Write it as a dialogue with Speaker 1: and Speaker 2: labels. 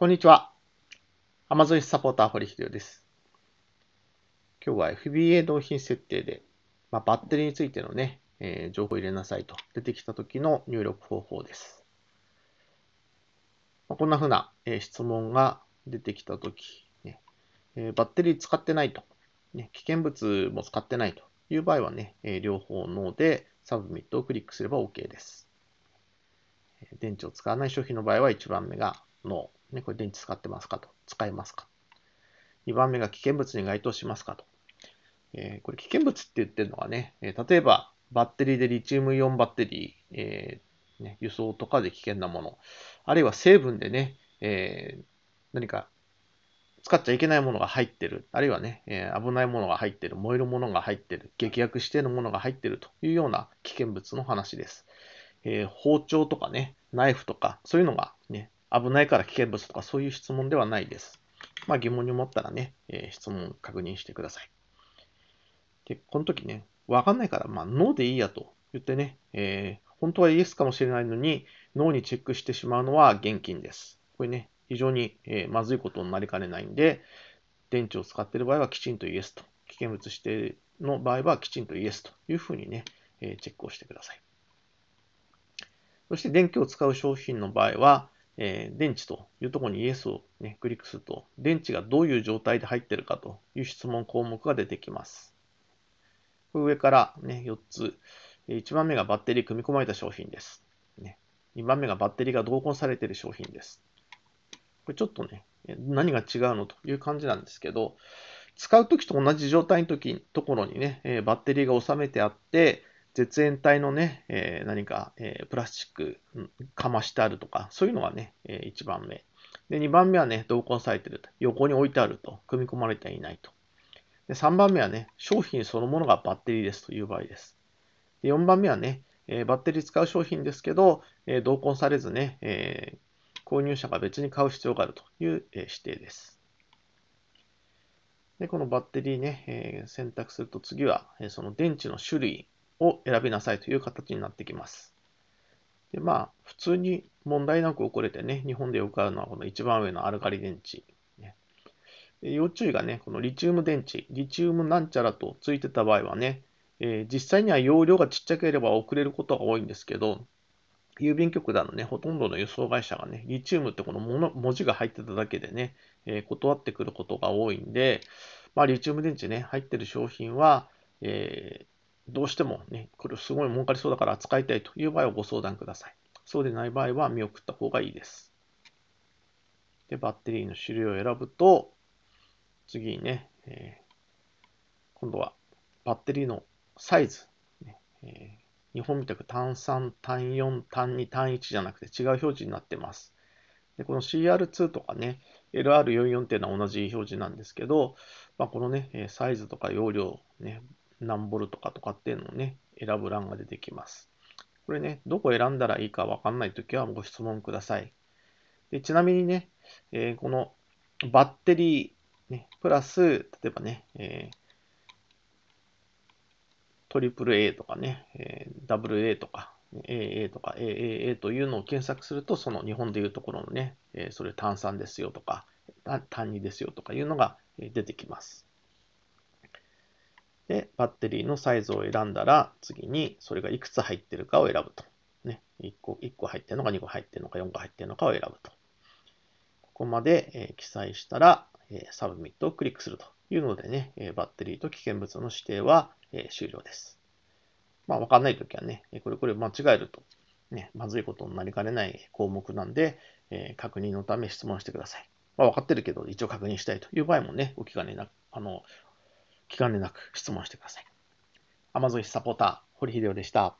Speaker 1: こんにちは。アマゾンサポーター堀秀夫です。今日は FBA 納品設定で、まあ、バッテリーについてのね、えー、情報を入れなさいと出てきた時の入力方法です。まあ、こんな風な、えー、質問が出てきた時、ねえー、バッテリー使ってないと、ね、危険物も使ってないという場合はね、え両方のでサブミットをクリックすれば OK です。電池を使わない商品の場合は1番目が NO。ね、これ電池使ってますかと。使えますか。2番目が危険物に該当しますかと。えー、これ危険物って言ってるのはね、えー、例えばバッテリーでリチウムイオンバッテリー、えーね、輸送とかで危険なもの、あるいは成分でね、えー、何か使っちゃいけないものが入ってる、あるいはね、えー、危ないものが入ってる、燃えるものが入ってる、劇薬指定のものが入ってるというような危険物の話です。えー、包丁とかね、ナイフとか、そういうのが危ないから危険物とかそういう質問ではないです。まあ、疑問に思ったらね、えー、質問確認してください。で、この時ね、わかんないから、まあ、ノーでいいやと言ってね、えー、本当はイエスかもしれないのに、脳にチェックしてしまうのは現金です。これね、非常に、えー、まずいことになりかねないんで、電池を使っている場合はきちんとイエスと、危険物指定の場合はきちんとイエスというふうにね、えー、チェックをしてください。そして電気を使う商品の場合は、えー、電池というところに Yes を、ね、クリックすると、電池がどういう状態で入ってるかという質問項目が出てきます。上から、ね、4つ。1番目がバッテリー組み込まれた商品です。ね、2番目がバッテリーが同梱されている商品です。これちょっとね、何が違うのという感じなんですけど、使うときと同じ状態のとき、ところにね、バッテリーが収めてあって、絶縁体のね、えー、何か、えー、プラスチックかましてあるとか、そういうのがね、えー、1番目。で、2番目はね、同梱されてると。横に置いてあると。組み込まれてはいないと。で、3番目はね、商品そのものがバッテリーですという場合です。で、4番目はね、えバッテリー使う商品ですけど、え同梱されずね、え購入者が別に買う必要があるという、え指定です。で、このバッテリーね、え選択すると次は、えその電池の種類を選びなさいという形になってきます。で、まあ、普通に問題なく起これてね、日本でよくあるのはこの一番上のアルカリ電池。ね、要注意がね、このリチウム電池、リチウムなんちゃらとついてた場合はね、えー、実際には容量がちっちゃければ遅れることが多いんですけど、郵便局だのね、ほとんどの輸送会社がね、リチウムってこの文字が入ってただけでね、えー、断ってくることが多いんで、まあ、リチウム電池ね、入ってる商品は、えー、どうしてもね、これすごい儲かりそうだから扱いたいという場合はご相談ください。そうでない場合は見送った方がいいです。で、バッテリーの種類を選ぶと、次にね、えー、今度はバッテリーのサイズ、ねえー、日本みたく単3、単4、単2、単1じゃなくて違う表示になってます。でこの CR2 とかね、LR44 っていうのは同じ表示なんですけど、まあ、このね、サイズとか容量、ね、何ボルトかとかっていうのをね、選ぶ欄が出てきます。これね、どこ選んだらいいかわかんないときはご質問ください。でちなみにね、えー、このバッテリー、ね、プラス、例えばね、えー、トリプル A とかね、えー、A とか、AA とか AAA というのを検索すると、その日本でいうところのね、えー、それ炭酸ですよとか、単2ですよとかいうのが出てきます。で、バッテリーのサイズを選んだら、次にそれがいくつ入ってるかを選ぶと。ね、1個、1個入ってるのか、2個入ってるのか、4個入ってるのかを選ぶと。ここまで、え記載したら、えサブミットをクリックするというのでね、えバッテリーと危険物の指定は、え終了です。まあ、わかんないときはね、これこれ間違えると、ね、まずいことになりかねない項目なんで、え確認のため質問してください。まあ、分かってるけど、一応確認したいという場合もね、お気兼ねなく、あの、気兼ねなく質問してください。アマゾンサポーター、堀秀夫でした。